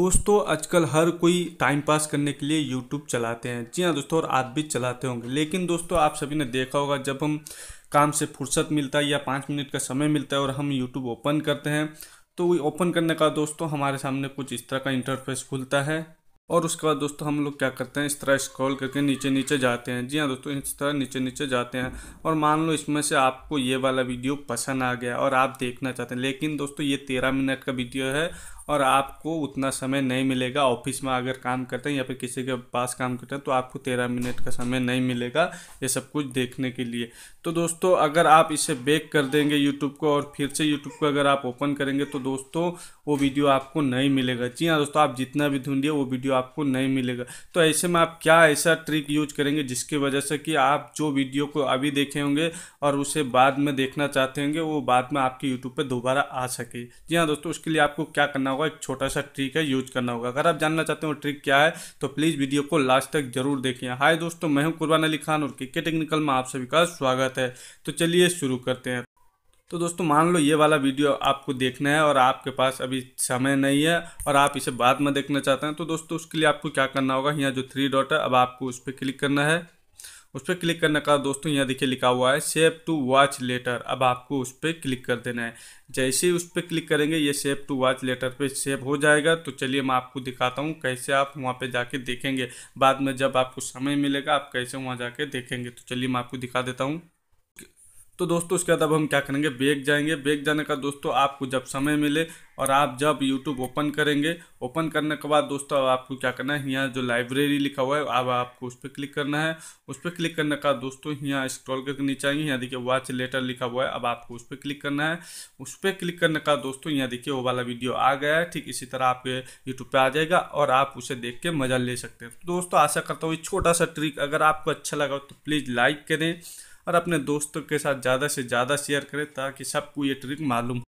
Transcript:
दोस्तों आजकल हर कोई टाइम पास करने के लिए यूट्यूब चलाते हैं जी हाँ दोस्तों और आप भी चलाते होंगे लेकिन दोस्तों आप सभी ने देखा होगा जब हम काम से फुर्सत मिलता है या पाँच मिनट का समय मिलता है और हम यूट्यूब ओपन करते हैं तो ओपन करने का दोस्तों हमारे सामने कुछ इस तरह का इंटरफेस खुलता है और उसके बाद दोस्तों हम लोग क्या करते हैं इस तरह स्क्रॉल करके नीचे नीचे जाते हैं जी हाँ दोस्तों इस तरह नीचे नीचे जाते हैं और मान लो इसमें से आपको ये वाला वीडियो पसंद आ गया और आप देखना चाहते हैं लेकिन दोस्तों ये तेरह मिनट का वीडियो है और आपको उतना समय नहीं मिलेगा ऑफिस में अगर काम करते हैं या फिर किसी के पास काम करते हैं तो आपको तेरह मिनट का समय नहीं मिलेगा ये सब कुछ देखने के लिए तो दोस्तों अगर आप इसे बेक कर देंगे यूट्यूब को और फिर से यूट्यूब को अगर आप ओपन करेंगे तो दोस्तों वो वीडियो आपको नहीं मिलेगा जी हाँ दोस्तों आप जितना भी ढूंढिए वो वीडियो आपको नहीं मिलेगा तो ऐसे में आप क्या ऐसा ट्रिक यूज करेंगे जिसकी वजह से कि आप जो वीडियो को अभी देखे होंगे और उसे बाद में देखना चाहते होंगे वो बाद में आपके यूट्यूब पर दोबारा आ सके जी हाँ दोस्तों उसके लिए आपको क्या करना होगा एक छोटा सा ट्रिक है यूज करना होगा अगर आप जानना चाहते हो ट्रिक क्या है तो प्लीज़ वीडियो को लास्ट तक जरूर देखें हाय दोस्तों मैं हूँ कुरबान अली खान और के टेक्निकल में आप सभी का स्वागत है तो चलिए शुरू करते हैं तो दोस्तों मान लो ये वाला वीडियो आपको देखना है और आपके पास अभी समय नहीं है और आप इसे बाद में देखना चाहते हैं तो दोस्तों उसके लिए आपको क्या करना होगा यहाँ जो थ्री डॉट है अब आपको उस पर क्लिक करना है उस पर क्लिक करने का दोस्तों यहाँ देखिए लिखा हुआ है सेव टू वॉच लेटर अब आपको उस पर क्लिक कर देना है जैसे ही उस पर क्लिक करेंगे ये सेव टू वॉच लेटर पे सेव हो जाएगा तो चलिए मैं आपको दिखाता हूँ कैसे आप वहाँ पे जाके देखेंगे बाद में जब आपको समय मिलेगा आप कैसे वहाँ जाके देखेंगे तो चलिए मैं आपको दिखा देता हूँ तो दोस्तों उसके बाद अब हम क्या करेंगे बैग जाएंगे बैग जाने का दोस्तों आपको जब समय मिले और आप जब यूट्यूब ओपन करेंगे ओपन करने के बाद दोस्तों अब आपको क्या करना है यहाँ जो लाइब्रेरी लिखा हुआ है अब आपको उस पर क्लिक करना है उस पर क्लिक करने का दोस्तों यहाँ स्क्रॉल करके नीचे आएंगे यहाँ देखिए वॉच लेटर लिखा हुआ है अब आपको उस पर क्लिक करना है उस पर क्लिक करने का दोस्तों यहाँ देखिए वो वाला वीडियो आ गया है ठीक इसी तरह आपके यूट्यूब पर आ जाएगा और आप उसे देख के मज़ा ले सकते हैं तो दोस्तों आशा करता हूँ ये छोटा सा ट्रिक अगर आपको अच्छा लगा तो प्लीज़ लाइक करें और अपने दोस्तों के साथ ज़्यादा से ज़्यादा शेयर करें ताकि सबको ये ट्रिक मालूम